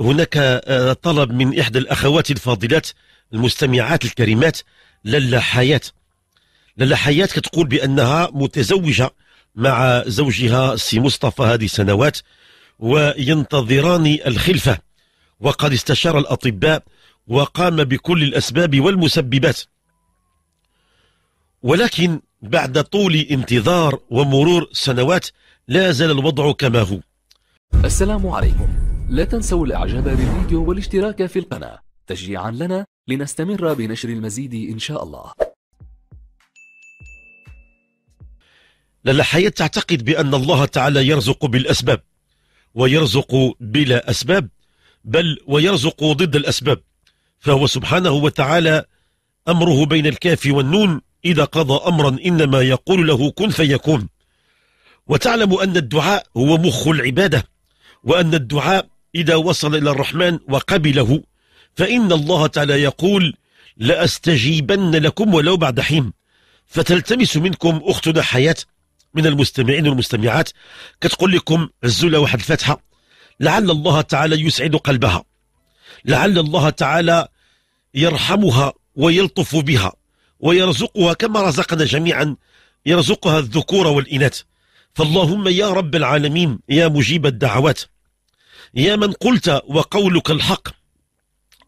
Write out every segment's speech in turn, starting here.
هناك آه، طلب من إحدى الأخوات الفاضلات المستمعات الكريمات للا حياة للا حياة كتقول بأنها متزوجة مع زوجها سي مصطفى هذه سنوات وينتظران الخلفة وقد استشار الأطباء وقام بكل الأسباب والمسببات ولكن بعد طول انتظار ومرور سنوات لا زال الوضع كما هو السلام عليكم لا تنسوا الإعجاب بالفيديو والاشتراك في القناة تشجيعا لنا لنستمر بنشر المزيد إن شاء الله للحياة تعتقد بأن الله تعالى يرزق بالأسباب ويرزق بلا أسباب بل ويرزق ضد الأسباب فهو سبحانه وتعالى أمره بين الكاف والنون إذا قضى أمرا إنما يقول له كن فيكون وتعلم أن الدعاء هو مخ العبادة وأن الدعاء إذا وصل إلى الرحمن وقبله فإن الله تعالى يقول لأستجيبن لكم ولو بعد حين فتلتمس منكم أختنا حياة من المستمعين والمستمعات كتقول لكم عزوا واحد الفاتحة لعل الله تعالى يسعد قلبها لعل الله تعالى يرحمها ويلطف بها ويرزقها كما رزقنا جميعا يرزقها الذكور والإناث فاللهم يا رب العالمين يا مجيب الدعوات يا من قلت وقولك الحق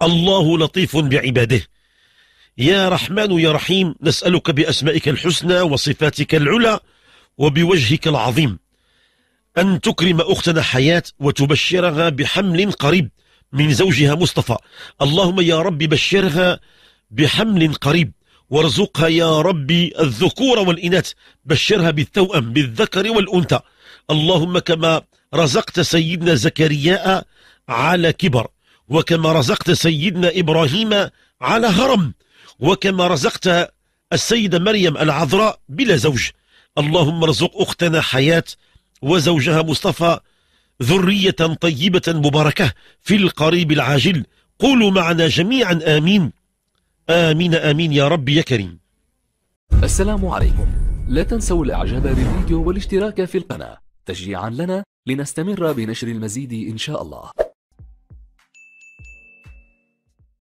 الله لطيف بعباده يا رحمن يا رحيم نسألك بأسمائك الحسنى وصفاتك العلى وبوجهك العظيم أن تكرم أختنا حياة وتبشرها بحمل قريب من زوجها مصطفى اللهم يا رب بشرها بحمل قريب وارزقها يا ربي الذكور والإناث بشرها بالتوأم بالذكر والأنثى اللهم كما رزقت سيدنا زكرياء على كبر وكما رزقت سيدنا إبراهيم على هرم وكما رزقت السيدة مريم العذراء بلا زوج اللهم ارزق أختنا حياة وزوجها مصطفى ذرية طيبة مباركة في القريب العاجل قولوا معنا جميعا آمين آمين آمين يا رب يا كريم السلام عليكم لا تنسوا الإعجاب بالفيديو والاشتراك في القناة تشجيعا لنا لنستمر بنشر المزيد إن شاء الله